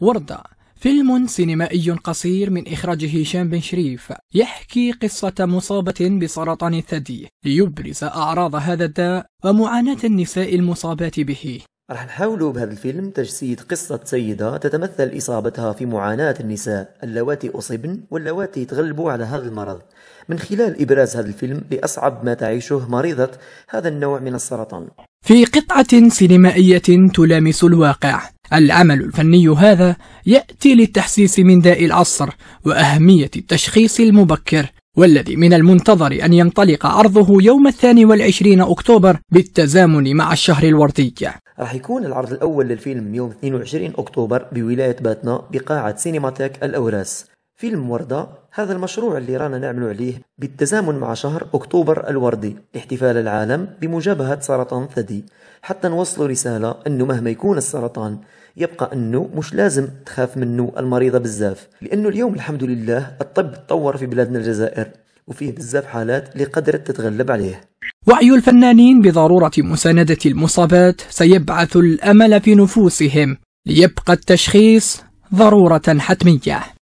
وردة فيلم سينمائي قصير من إخراج هشام بن شريف يحكي قصة مصابة بسرطان الثدي ليبرز أعراض هذا الداء ومعاناة النساء المصابات به رح نحاول بهذا الفيلم تجسيد قصة سيدة تتمثل إصابتها في معاناة النساء اللواتي أصبن واللواتي تغلبوا على هذا المرض من خلال إبراز هذا الفيلم لأصعب ما تعيشه مريضة هذا النوع من السرطان في قطعة سينمائية تلامس الواقع العمل الفني هذا يأتي للتحسيس من داء العصر وأهمية التشخيص المبكر والذي من المنتظر أن ينطلق عرضه يوم الثاني والعشرين أكتوبر بالتزامن مع الشهر الوردي راح يكون العرض الأول للفيلم يوم 22 أكتوبر بولاية باتنا بقاعة سينماتيك الأوراس فيلم وردة هذا المشروع اللي رانا نعمل عليه بالتزامن مع شهر أكتوبر الوردي لاحتفال العالم بمجابهة سرطان الثدي حتى نوصل رسالة أنه مهما يكون السرطان يبقى أنه مش لازم تخاف منه المريضة بزاف لأنه اليوم الحمد لله الطب تطور في بلادنا الجزائر وفيه بزاف حالات اللي قدرت تتغلب عليه وعي الفنانين بضرورة مساندة المصابات سيبعث الأمل في نفوسهم ليبقى التشخيص ضرورة حتمية